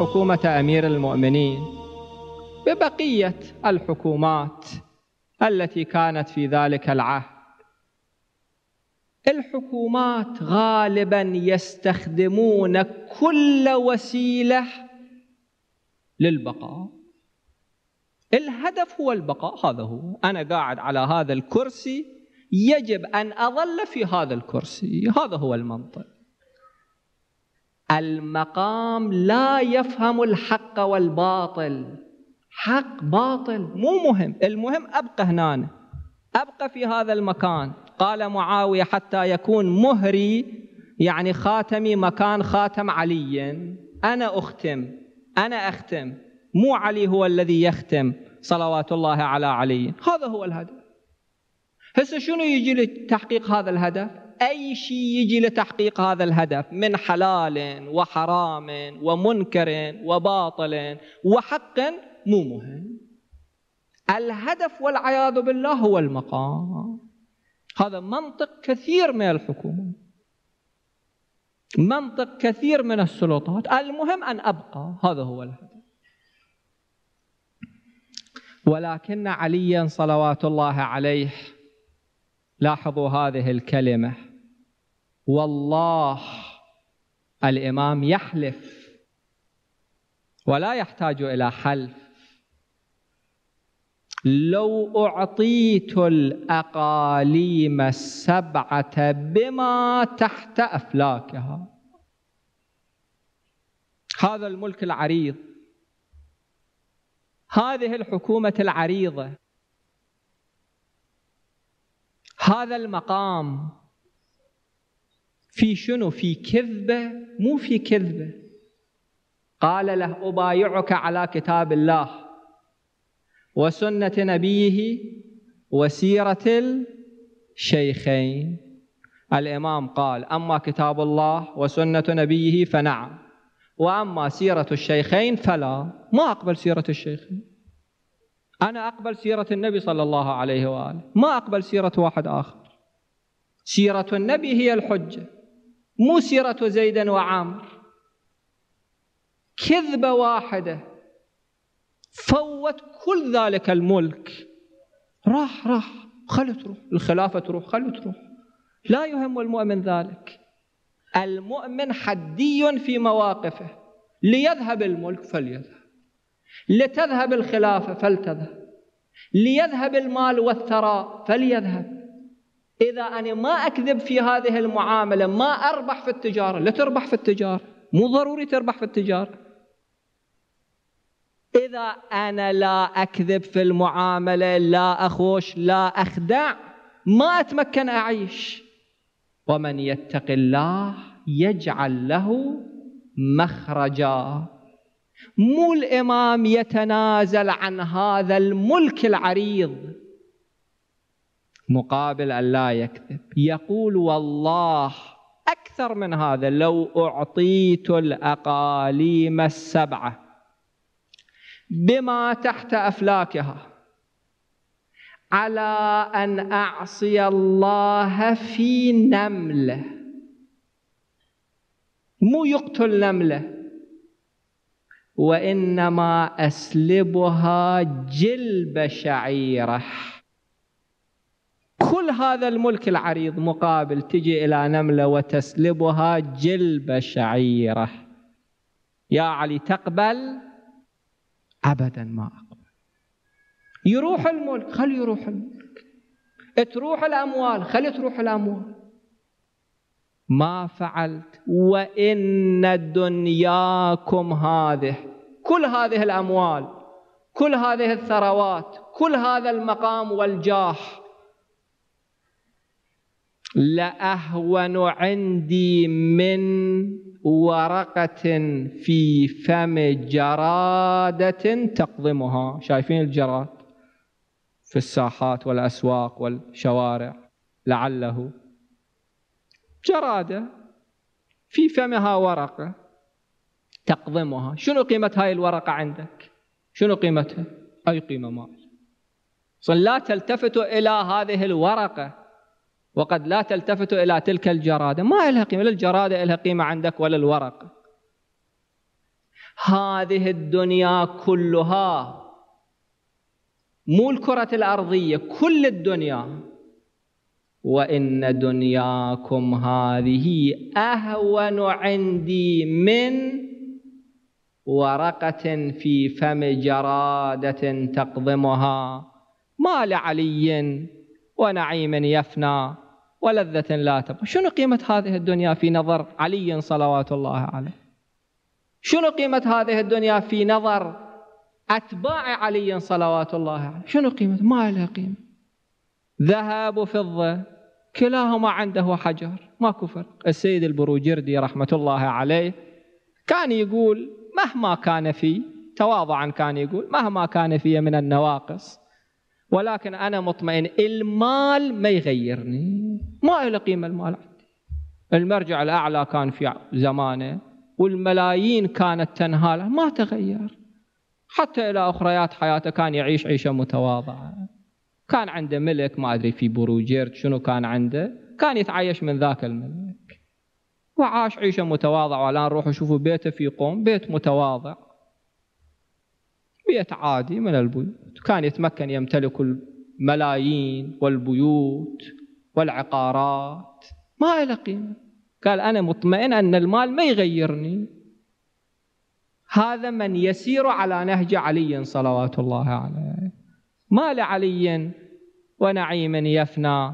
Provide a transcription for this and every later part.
حكومة أمير المؤمنين ببقية الحكومات التي كانت في ذلك العهد الحكومات غالبا يستخدمون كل وسيلة للبقاء الهدف هو البقاء هذا هو أنا قاعد على هذا الكرسي يجب أن أظل في هذا الكرسي هذا هو المنطق المقام لا يفهم الحق والباطل حق باطل مو مهم المهم أبقى هنا أبقى في هذا المكان قال معاوية حتى يكون مهري يعني خاتمي مكان خاتم علي أنا أختم أنا أختم مو علي هو الذي يختم صلوات الله على علي هذا هو الهدف هسه شنو يجي لتحقيق هذا الهدف أي شيء يجي لتحقيق هذا الهدف من حلال وحرام ومنكر وباطل وحق مو مهم الهدف والعياذ بالله هو المقام هذا منطق كثير من الحكومة منطق كثير من السلطات المهم أن أبقى هذا هو الهدف ولكن عليا صلوات الله عليه لاحظوا هذه الكلمه والله الامام يحلف ولا يحتاج الى حلف لو اعطيت الاقاليم السبعه بما تحت افلاكها هذا الملك العريض هذه الحكومه العريضه هذا المقام في شنو في كذبة مو في كذبة قال له أبايعك على كتاب الله وسنة نبيه وسيرة الشيخين الإمام قال أما كتاب الله وسنة نبيه فنعم وأما سيرة الشيخين فلا ما أقبل سيرة الشيخين أنا أقبل سيرة النبي صلى الله عليه وآله ما أقبل سيرة واحد آخر سيرة النبي هي الحجة سيرة زيدا وعامر كذبة واحدة فوت كل ذلك الملك راح راح خلوا تروح الخلافة تروح خلوا تروح لا يهم المؤمن ذلك المؤمن حدي في مواقفه ليذهب الملك فليذهب لتذهب الخلافة فلتذهب ليذهب المال والثراء فليذهب إذا أنا ما أكذب في هذه المعاملة ما أربح في التجارة لا تربح في التجارة مو ضروري تربح في التجارة إذا أنا لا أكذب في المعاملة لا أخوش لا أخدع ما أتمكن أعيش ومن يتق الله يجعل له مخرجا مو الإمام يتنازل عن هذا الملك العريض مقابل أن لا يكذب يقول والله أكثر من هذا لو أعطيت الأقاليم السبعة بما تحت أفلاكها على أن أعصي الله في نملة مو يقتل نملة وإنما أسلبها جلب شعيره كل هذا الملك العريض مقابل تجي إلى نملة وتسلبها جلب شعيرة يا علي تقبل أبدا ما أقبل يروح الملك خل يروح الملك تروح الأموال خل تروح الأموال ما فعلت وإن دنياكم هذه كل هذه الأموال كل هذه الثروات كل هذا المقام والجاه لأهون عندي من ورقة في فم جرادة تقضمها شايفين الجراد في الساحات والأسواق والشوارع لعله جرادة في فمها ورقة تقضمها شنو قيمة هاي الورقة عندك شنو قيمتها أي قيمة مال لا تلتفت إلى هذه الورقة وقد لا تلتفت إلى تلك الجرادة ما لها قيمة لا الجرادة لها قيمة عندك ولا الورق هذه الدنيا كلها مو الكرة الأرضية كل الدنيا وإن دنياكم هذه أهون عندي من ورقة في فم جرادة تقضمها ما لعلي ونعيم يفنى ولذة لا تبقى شنو قيمة هذه الدنيا في نظر علي صلوات الله عليه شنو قيمة هذه الدنيا في نظر أتباع علي صلوات الله عليه شنو قيمة ما لها قيمة ذهب وفضة كلاهما عنده حجر ما كفر السيد البروجردي رحمة الله عليه كان يقول مهما كان في تواضعا كان يقول مهما كان في من النواقص ولكن أنا مطمئن المال ما يغيرني ما له قيمة المال عندي المرجع الأعلى كان في زمانه والملايين كانت تنهاله ما تغير حتى إلى أخريات حياته كان يعيش عيشة متواضعة كان عنده ملك ما أدري في بروجيرت شنو كان عنده كان يتعايش من ذاك الملك وعاش عيشة متواضعة والآن روحوا شوفوا بيته في قوم بيت متواضع بيت عادي من البيوت كان يتمكن يمتلك الملايين والبيوت والعقارات ما له قيمة قال أنا مطمئن أن المال ما يغيرني هذا من يسير على نهج علي صلوات الله عليه ما لعلي ونعيم يفنى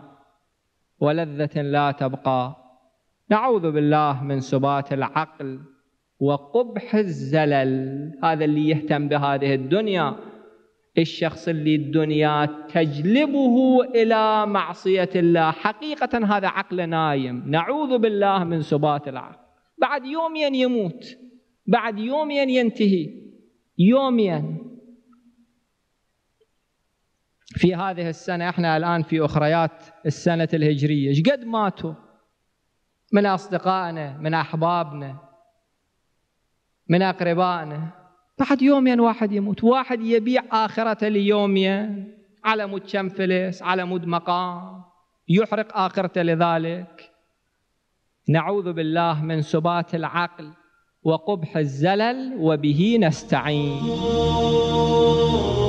ولذة لا تبقى نعوذ بالله من سبات العقل وقبح الزلل هذا اللي يهتم بهذه الدنيا الشخص اللي الدنيا تجلبه إلى معصية الله حقيقة هذا عقل نايم نعوذ بالله من سبات العقل بعد يومين يموت بعد يومين ينتهي يومين في هذه السنة احنا الآن في أخريات السنة الهجرية قد ماتوا من أصدقائنا من أحبابنا من أقربائنا بعد يومين واحد يموت واحد يبيع آخرته ليومين على مود كم فلس على مود مقام يحرق آخرته لذلك نعوذ بالله من سبات العقل وقبح الزلل وبه نستعين